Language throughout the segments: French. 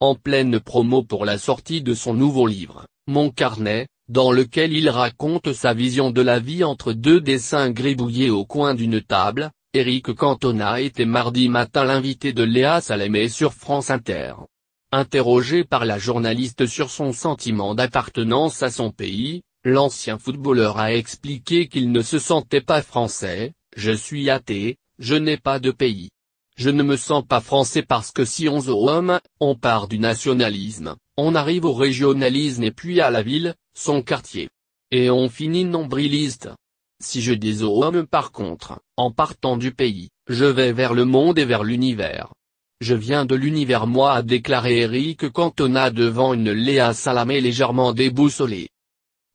en pleine promo pour la sortie de son nouveau livre, Mon Carnet, dans lequel il raconte sa vision de la vie entre deux dessins gribouillés au coin d'une table, Eric Cantona était mardi matin l'invité de Léa Salamé sur France Inter. Interrogé par la journaliste sur son sentiment d'appartenance à son pays, l'ancien footballeur a expliqué qu'il ne se sentait pas français, je suis athée, je n'ai pas de pays. Je ne me sens pas français parce que si on zoome, on part du nationalisme, on arrive au régionalisme et puis à la ville, son quartier. Et on finit nombriliste. Si je désoome par contre, en partant du pays, je vais vers le monde et vers l'univers. Je viens de l'univers moi a déclaré Eric Cantona devant une Léa Salamé légèrement déboussolée.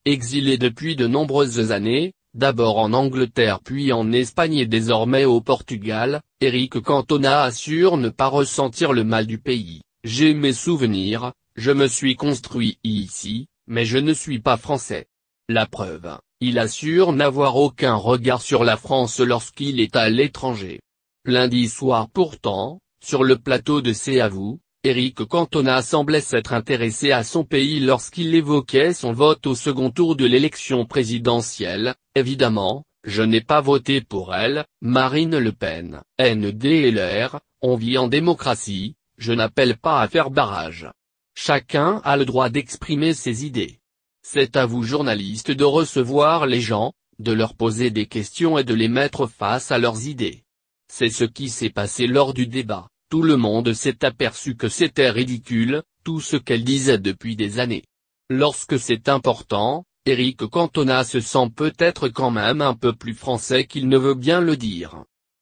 Exilé depuis de nombreuses années, d'abord en Angleterre puis en Espagne et désormais au Portugal, Eric Cantona assure ne pas ressentir le mal du pays, j'ai mes souvenirs, je me suis construit ici, mais je ne suis pas français. La preuve, il assure n'avoir aucun regard sur la France lorsqu'il est à l'étranger. Lundi soir pourtant, sur le plateau de C à vous, Eric Cantona semblait s'être intéressé à son pays lorsqu'il évoquait son vote au second tour de l'élection présidentielle, évidemment, je n'ai pas voté pour elle, Marine Le Pen, NDLR, on vit en démocratie, je n'appelle pas à faire barrage. Chacun a le droit d'exprimer ses idées. C'est à vous journalistes de recevoir les gens, de leur poser des questions et de les mettre face à leurs idées. C'est ce qui s'est passé lors du débat. Tout le monde s'est aperçu que c'était ridicule, tout ce qu'elle disait depuis des années. Lorsque c'est important, Eric Cantona se sent peut-être quand même un peu plus français qu'il ne veut bien le dire.